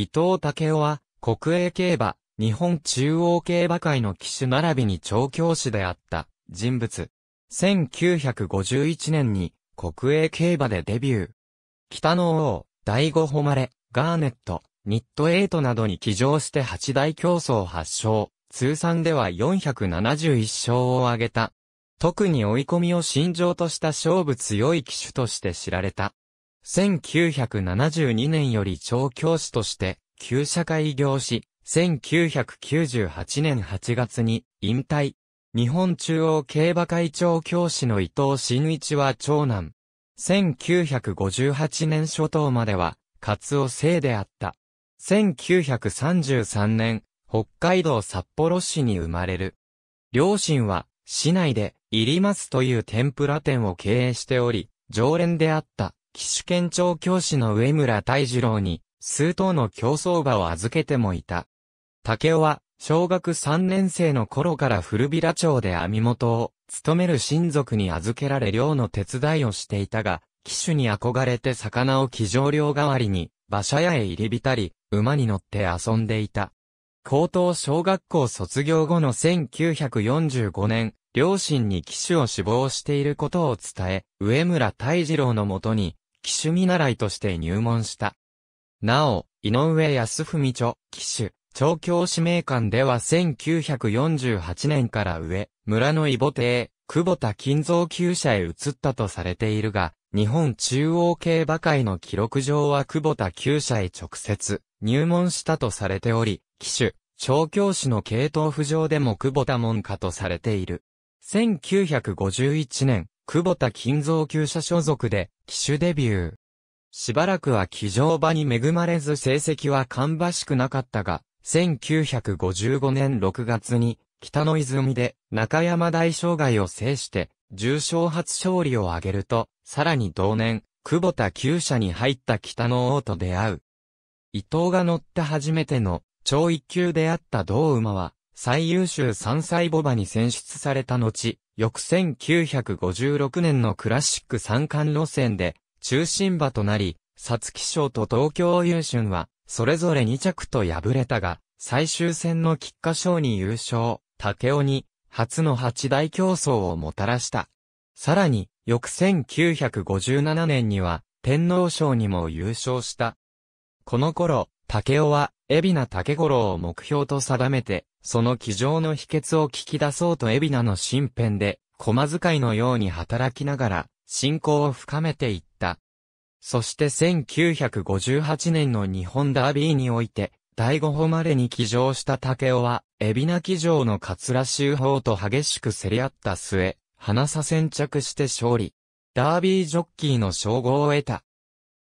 伊藤武夫は、国営競馬、日本中央競馬会の騎手並びに調教師であった人物。1951年に国営競馬でデビュー。北の王、第五誉れ、ガーネット、ニットエイトなどに騎乗して八大競争発勝、通算では471勝を挙げた。特に追い込みを信条とした勝負強い騎手として知られた。1972年より調教師として、旧社会業し、1998年8月に引退。日本中央競馬会長教師の伊藤真一は長男。1958年初頭までは、カツオ生であった。1933年、北海道札幌市に生まれる。両親は、市内で、いりますという天ぷら店を経営しており、常連であった。騎手県庁教師の上村大二郎に、数頭の競走馬を預けてもいた。竹雄は、小学3年生の頃から古平町で網元を、務める親族に預けられ漁の手伝いをしていたが、騎手に憧れて魚を騎乗漁代わりに、馬車屋へ入り浸り、馬に乗って遊んでいた。高等小学校卒業後の1945年、両親に騎手を死亡していることを伝え、上村大二郎のもとに、騎手見習いとして入門した。なお、井上康文著、騎手、調教使命官では1948年から上、村の異母亭、久保田金蔵厩舎へ移ったとされているが、日本中央競馬会の記録上は久保田厩舎へ直接入門したとされており、騎手、調教師の系統浮上でも久保田門下とされている。1951年、久保田金蔵厩舎所属で、騎手デビュー。しばらくは騎乗場に恵まれず成績は芳しくなかったが、1955年6月に、北の泉で中山大障害を制して、重賞初勝利を挙げると、さらに同年、久保田厩舎に入った北の王と出会う。伊藤が乗って初めての、超一級であった同馬は、最優秀3歳ボバに選出された後、翌1956年のクラシック三冠路線で中心馬となり、皐月賞と東京優春は、それぞれ2着と敗れたが、最終戦の菊花賞に優勝、竹尾に、初の八大競争をもたらした。さらに、翌1957年には、天皇賞にも優勝した。この頃、竹雄は、海老名竹五郎を目標と定めて、その騎乗の秘訣を聞き出そうと海老名の身辺で、駒使いのように働きながら、信仰を深めていった。そして1958年の日本ダービーにおいて、第五歩までに騎乗した竹雄は、海老名騎乗の桂周法と激しく競り合った末、花さ先着して勝利。ダービージョッキーの称号を得た。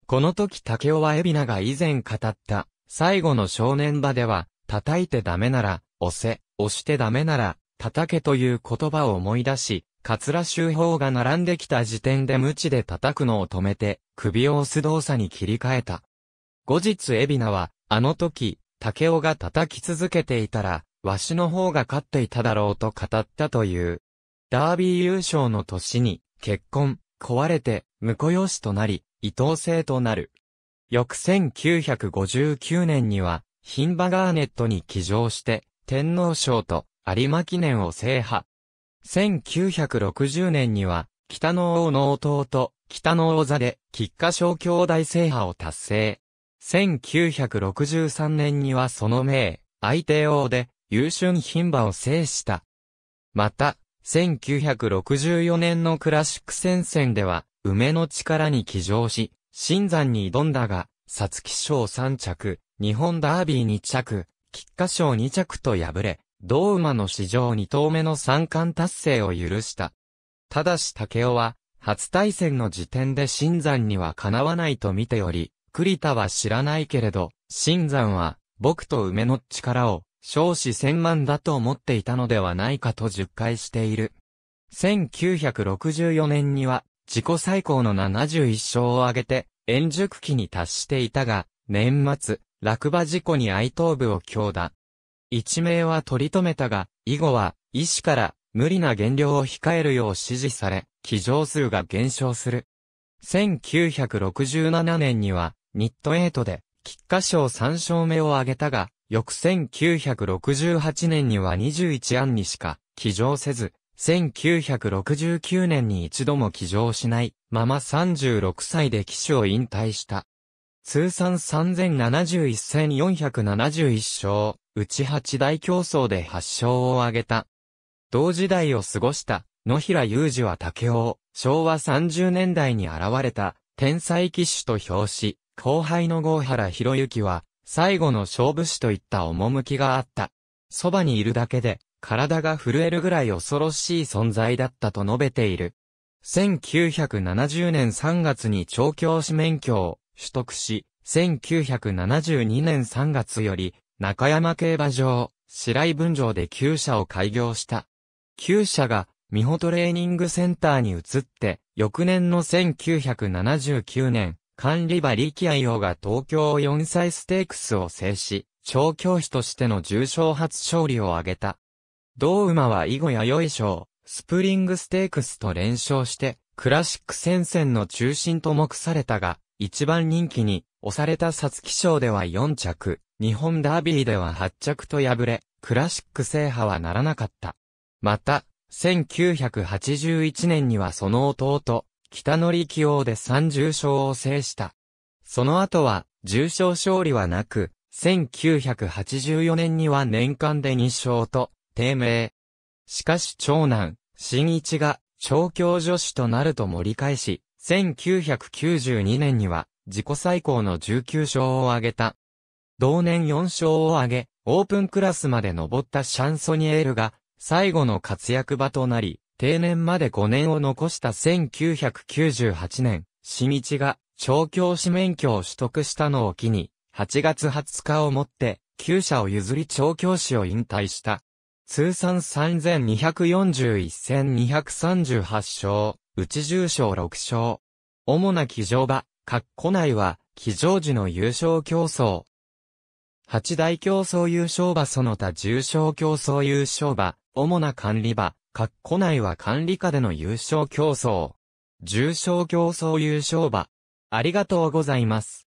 この時竹雄は海老名が以前語った、最後の少年場では、叩いてダメなら、押せ、押してダメなら、叩けという言葉を思い出し、桂周法が並んできた時点で無知で叩くのを止めて、首を押す動作に切り替えた。後日海老名は、あの時、竹雄が叩き続けていたら、わしの方が勝っていただろうと語ったという。ダービー優勝の年に、結婚、壊れて、婿養子となり、伊藤生となる。翌1959年には、ヒンバガーネットに騎乗して、天皇賞と有馬記念を制覇。1960年には、北の王の弟と北の王座で、菊花賞兄弟制覇を達成。1963年にはその名、相手王で、優春ン馬を制した。また、1964年のクラシック戦線では、梅の力に騎乗し、新山に挑んだが、皐月賞3着、日本ダービー2着、菊花賞2着と敗れ、同馬の史上2頭目の三冠達成を許した。ただし竹雄は、初対戦の時点で新山には叶わないと見ており、栗田は知らないけれど、新山は、僕と梅の力を、少子千万だと思っていたのではないかと10回している。1964年には、自己最高の71勝を挙げて、円熟期に達していたが、年末、落馬事故に哀悼部を強打。一命は取り留めたが、以後は、医師から、無理な減量を控えるよう指示され、騎乗数が減少する。1967年には、ニットエトで、菊花賞3勝目を挙げたが、翌1968年には21案にしか、騎乗せず、1969年に一度も騎乗しないまま36歳で騎手を引退した。通算3071戦471勝、うち8大競争で8勝を挙げた。同時代を過ごした野平裕二は竹雄、昭和30年代に現れた天才騎手と表し、後輩の郷原博之は最後の勝負師といった趣があった。そばにいるだけで体が震えるぐらい恐ろしい存在だったと述べている。1970年3月に調教師免許を取得し、1972年3月より中山競馬場、白井分場で旧車を開業した。旧車が美穂トレーニングセンターに移って、翌年の1979年、管理馬力愛用が東京4歳ステークスを制し、調教師としての重賞初勝利を挙げた。同馬は囲碁や良い賞、スプリングステークスと連勝して、クラシック戦線の中心と目されたが、一番人気に、押されたサツキ賞では4着、日本ダービーでは8着と敗れ、クラシック制覇はならなかった。また、1981年にはその弟、北則力王で30勝を制した。その後は、重賞勝利はなく、1984年には年間で2勝と、低迷。しかし長男、新一が、調教助手となると盛り返し、1992年には、自己最高の19勝を挙げた。同年4勝を挙げ、オープンクラスまで登ったシャンソニエールが、最後の活躍場となり、定年まで5年を残した1998年、新一が、調教師免許を取得したのを機に、8月20日をもって、旧社を譲り調教師を引退した。通算3241戦238勝、内重0勝6勝。主な騎乗場、括弧内は、騎乗時の優勝競争。八大競争優勝場その他重賞競争優勝場、主な管理場、括弧内は管理下での優勝競争。重賞競争優勝場。ありがとうございます。